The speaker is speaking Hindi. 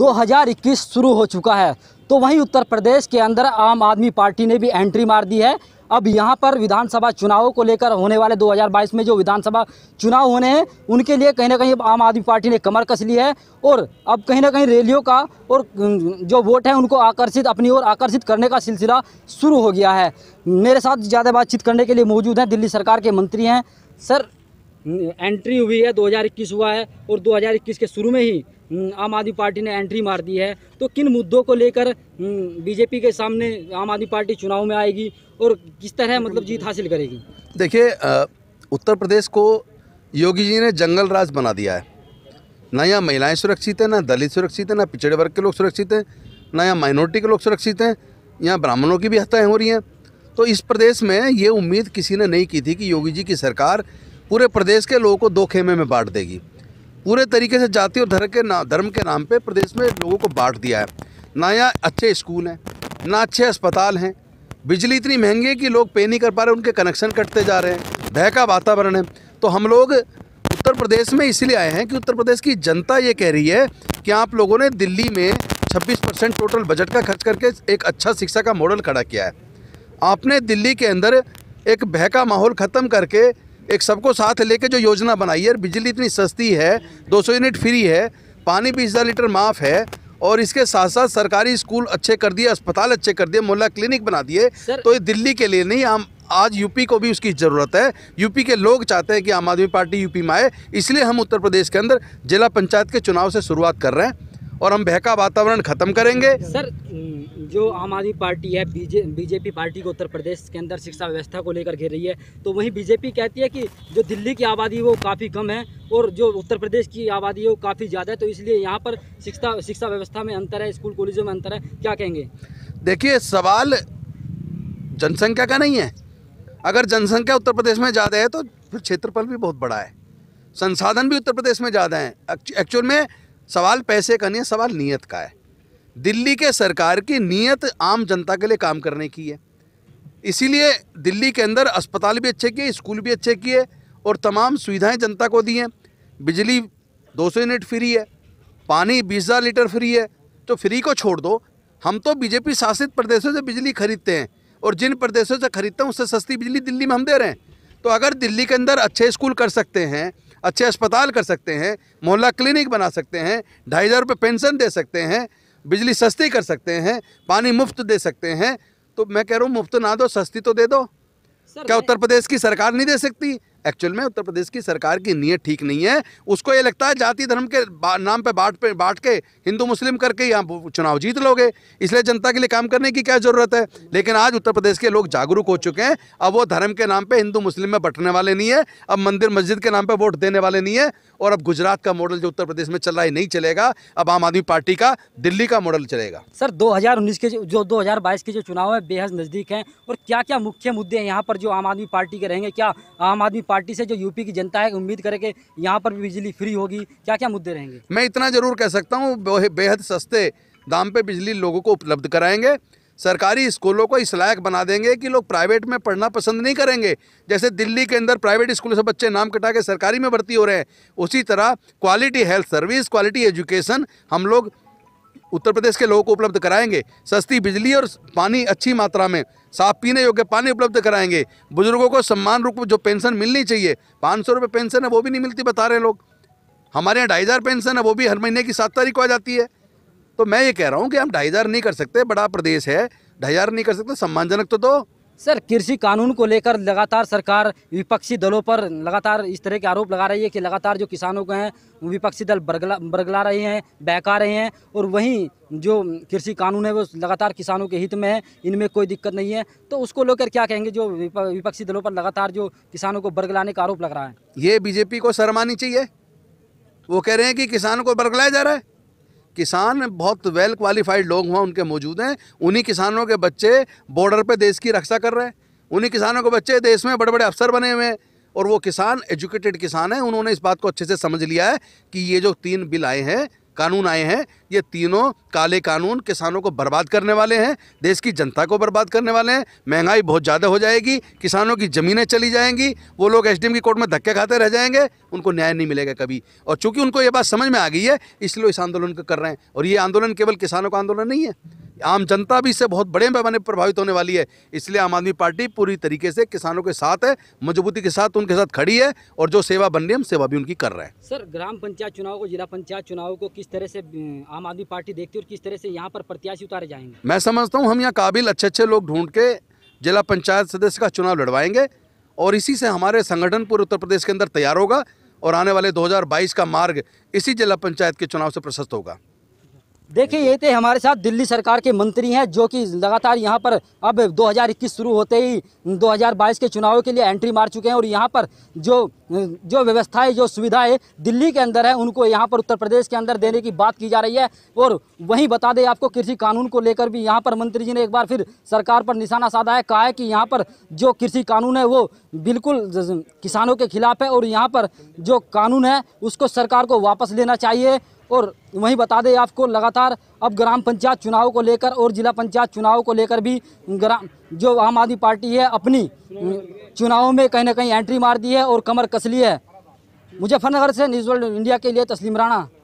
2021 शुरू हो चुका है तो वहीं उत्तर प्रदेश के अंदर आम आदमी पार्टी ने भी एंट्री मार दी है अब यहाँ पर विधानसभा चुनावों को लेकर होने वाले 2022 में जो विधानसभा चुनाव होने हैं उनके लिए कहीं ना कहीं आम आदमी पार्टी ने कमर कस ली है और अब कहीं ना कहीं रैलियों का और जो वोट है उनको आकर्षित अपनी ओर आकर्षित करने का सिलसिला शुरू हो गया है मेरे साथ ज़्यादा बातचीत करने के लिए मौजूद हैं दिल्ली सरकार के मंत्री हैं सर एंट्री हुई है 2021 हुआ है और 2021 के शुरू में ही हम्म, आम आदमी पार्टी ने एंट्री मार दी है तो किन मुद्दों को लेकर हम्म, बीजेपी के सामने आम आदमी पार्टी चुनाव में आएगी और किस तरह मतलब जीत हासिल करेगी देखिए उत्तर प्रदेश को योगी जी ने जंगल राज बना दिया है ना यहाँ महिलाएं सुरक्षित हैं ना दलित सुरक्षित हैं ना पिछड़े वर्ग के लोग सुरक्षित हैं ना यहाँ माइनॉरिटी के लोग सुरक्षित हैं यहाँ ब्राह्मणों की भी हत्याएँ हो रही हैं तो इस प्रदेश में ये उम्मीद किसी ने नहीं की थी कि योगी जी की सरकार पूरे प्रदेश के लोगों को दो खेमे में बांट देगी पूरे तरीके से जाति और धर्म के नाम धर्म के नाम पे प्रदेश में लोगों को बांट दिया है ना यहाँ अच्छे स्कूल हैं ना अच्छे अस्पताल हैं बिजली इतनी महंगी है कि लोग पे नहीं कर पा रहे उनके कनेक्शन कटते जा रहे हैं भय का वातावरण है तो हम लोग उत्तर प्रदेश में इसलिए आए हैं कि उत्तर प्रदेश की जनता ये कह रही है कि आप लोगों ने दिल्ली में छब्बीस परसेंट टोटल बजट का खर्च करके एक अच्छा शिक्षा का मॉडल खड़ा किया है आपने दिल्ली के अंदर एक भय का माहौल ख़त्म करके एक सबको साथ लेके जो योजना बनाई है बिजली इतनी सस्ती है 200 यूनिट फ्री है पानी बीस हज़ार लीटर माफ़ है और इसके साथ साथ सरकारी स्कूल अच्छे कर दिए अस्पताल अच्छे कर दिए मोहल्ला क्लिनिक बना दिए तो ये दिल्ली के लिए नहीं हम आज यूपी को भी उसकी ज़रूरत है यूपी के लोग चाहते हैं कि आम आदमी पार्टी यूपी में आए इसलिए हम उत्तर प्रदेश के अंदर जिला पंचायत के चुनाव से शुरुआत कर रहे हैं और हम बहका वातावरण खत्म करेंगे सर जो आम आदमी पार्टी है बीजे बीजेपी पार्टी को उत्तर प्रदेश के अंदर शिक्षा व्यवस्था को लेकर घेर रही है तो वहीं बीजेपी कहती है कि जो दिल्ली की आबादी वो काफ़ी कम है और जो उत्तर प्रदेश की आबादी है वो काफ़ी ज़्यादा है तो इसलिए यहाँ पर शिक्षा शिक्षा व्यवस्था में अंतर है स्कूल कॉलेजों में अंतर है क्या कहेंगे देखिए सवाल जनसंख्या का नहीं है अगर जनसंख्या उत्तर प्रदेश में ज़्यादा है तो फिर क्षेत्रफल भी बहुत बड़ा है संसाधन भी उत्तर प्रदेश में ज़्यादा हैं एक्चुअल में सवाल पैसे का नहीं है सवाल नीयत का है दिल्ली के सरकार की नीयत आम जनता के लिए काम करने की है इसीलिए दिल्ली के अंदर अस्पताल भी अच्छे किए स्कूल भी अच्छे किए और तमाम सुविधाएं जनता को दी हैं बिजली 200 यूनिट फ्री है पानी बीस हज़ार लीटर फ्री है तो फ्री को छोड़ दो हम तो बीजेपी शासित प्रदेशों से बिजली खरीदते हैं और जिन प्रदेशों से खरीदते हैं उससे सस्ती बिजली दिल्ली में हम दे रहे हैं तो अगर दिल्ली के अंदर अच्छे स्कूल कर सकते हैं अच्छे अस्पताल कर सकते हैं मोहल्ला क्लिनिक बना सकते हैं ढाई हज़ार रुपये पेंशन दे सकते हैं बिजली सस्ती कर सकते हैं पानी मुफ्त दे सकते हैं तो मैं कह रहा हूँ मुफ्त ना दो सस्ती तो दे दो क्या उत्तर प्रदेश की सरकार नहीं दे सकती एक्चुअल में उत्तर प्रदेश की सरकार की नीयत ठीक नहीं है उसको ये लगता है जाति धर्म के नाम पे बांट पे बांट के हिंदू मुस्लिम करके यहाँ चुनाव जीत लोगे इसलिए जनता के लिए काम करने की क्या ज़रूरत है लेकिन आज उत्तर प्रदेश के लोग जागरूक हो चुके हैं अब वो धर्म के नाम पर हिंदू मुस्लिम में बटने वाले नहीं है अब मंदिर मस्जिद के नाम पर वोट देने वाले नहीं है और अब गुजरात का मॉडल जो उत्तर प्रदेश में चल रहा है नहीं चलेगा अब आम आदमी पार्टी का दिल्ली का मॉडल चलेगा सर दो के जो दो के जो चुनाव है बेहद नज़दीक हैं और क्या क्या मुख्य मुद्दे हैं यहाँ पर जो आम आदमी पार्टी के रहेंगे क्या आम आदमी पार्टी से जो यूपी की जनता है उम्मीद करे कि यहाँ पर भी बिजली फ्री होगी क्या क्या मुद्दे रहेंगे मैं इतना ज़रूर कह सकता हूँ बेहद सस्ते दाम पर बिजली लोगों को उपलब्ध कराएंगे सरकारी स्कूलों को इस लायक बना देंगे कि लोग प्राइवेट में पढ़ना पसंद नहीं करेंगे जैसे दिल्ली के अंदर प्राइवेट स्कूलों से बच्चे नाम कटा के सरकारी में भर्ती हो रहे हैं उसी तरह quality health service quality education हम लोग उत्तर प्रदेश के लोगों को उपलब्ध कराएंगे सस्ती बिजली और पानी अच्छी मात्रा में साफ पीने योग्य पानी उपलब्ध कराएंगे बुजुर्गों को सम्मान रूप में जो पेंशन मिलनी चाहिए पाँच सौ रुपये पेंशन है वो भी नहीं मिलती बता रहे लोग हमारे यहाँ ढाई हज़ार पेंशन है वो भी हर महीने की सात तारीख को आ जाती है तो मैं ये कह रहा हूँ कि हम ढाई हज़ार नहीं कर सकते बड़ा प्रदेश है ढाई हज़ार नहीं कर सकते सम्मानजनक तो दो सर कृषि कानून को लेकर लगातार सरकार विपक्षी दलों पर लगातार इस तरह के आरोप लगा रही है कि लगातार जो किसानों के हैं विपक्षी दल बरगला बरगला रहे हैं बहका रहे हैं और वहीं जो कृषि कानून है वो लगातार किसानों के हित में है इनमें कोई दिक्कत नहीं है तो उसको लेकर क्या कहेंगे जो विपक्षी दलों पर लगातार जो किसानों को बरगलाने का आरोप लग रहा है ये बीजेपी को शर्मानी चाहिए वो कह रहे हैं कि किसानों को बरगलाया जा रहा है किसान बहुत वेल क्वालिफाइड लोग हुआ उनके मौजूद हैं उन्हीं किसानों के बच्चे बॉर्डर पर देश की रक्षा कर रहे हैं उन्हीं किसानों के बच्चे देश में बड़े बड़े अफसर बने हुए हैं और वो किसान एजुकेटेड किसान हैं उन्होंने इस बात को अच्छे से समझ लिया है कि ये जो तीन बिल आए हैं कानून आए हैं ये तीनों काले कानून किसानों को बर्बाद करने वाले हैं देश की जनता को बर्बाद करने वाले हैं महंगाई बहुत ज़्यादा हो जाएगी किसानों की ज़मीनें चली जाएंगी वो लोग एसडीएम की कोर्ट में धक्के खाते रह जाएंगे उनको न्याय नहीं मिलेगा कभी और चूँकि उनको ये बात समझ में आ गई है इसलिए इस आंदोलन को कर रहे हैं और ये आंदोलन केवल किसानों का आंदोलन नहीं है आम जनता भी इससे बहुत बड़े पैमाने पर प्रभावित होने वाली है इसलिए आम आदमी पार्टी पूरी तरीके से किसानों के साथ है मजबूती के साथ उनके साथ खड़ी है और जो सेवा बन रही है हम सेवा भी उनकी कर रहे हैं सर ग्राम पंचायत चुनाव को जिला पंचायत चुनाव को किस तरह से आम आदमी पार्टी देखती है और किस तरह से यहाँ पर प्रत्याशी उतारे जाएंगे मैं समझता हूँ हम यहाँ काबिल अच्छे अच्छे लोग ढूंढ के जिला पंचायत सदस्य का चुनाव लड़वाएंगे और इसी से हमारे संगठन पूरे उत्तर प्रदेश के अंदर तैयार होगा और आने वाले 2022 का मार्ग इसी जिला पंचायत के चुनाव से प्रशस्त होगा देखिए ये थे हमारे साथ दिल्ली सरकार के मंत्री हैं जो कि लगातार यहाँ पर अब 2021 शुरू होते ही 2022 के चुनावों के लिए एंट्री मार चुके हैं और यहाँ पर जो जो व्यवस्थाएं जो सुविधाएं दिल्ली के अंदर है उनको यहाँ पर उत्तर प्रदेश के अंदर देने की बात की जा रही है और वहीं बता दें आपको कृषि कानून को लेकर भी यहाँ पर मंत्री जी ने एक बार फिर सरकार पर निशाना साधा है कहा है कि यहाँ पर जो कृषि कानून है वो बिल्कुल किसानों के खिलाफ है और यहाँ पर जो कानून है उसको सरकार को वापस लेना चाहिए और वहीं बता दें आपको लगातार अब ग्राम पंचायत चुनाव को लेकर और जिला पंचायत चुनाव को लेकर भी ग्राम जो आम आदमी पार्टी है अपनी चुनाव में कहीं ना कहीं एंट्री मार दी है और कमर कसली है मुजफ्फरनगर से न्यूज़ वर्ल्ड इंडिया के लिए तस्लीम राणा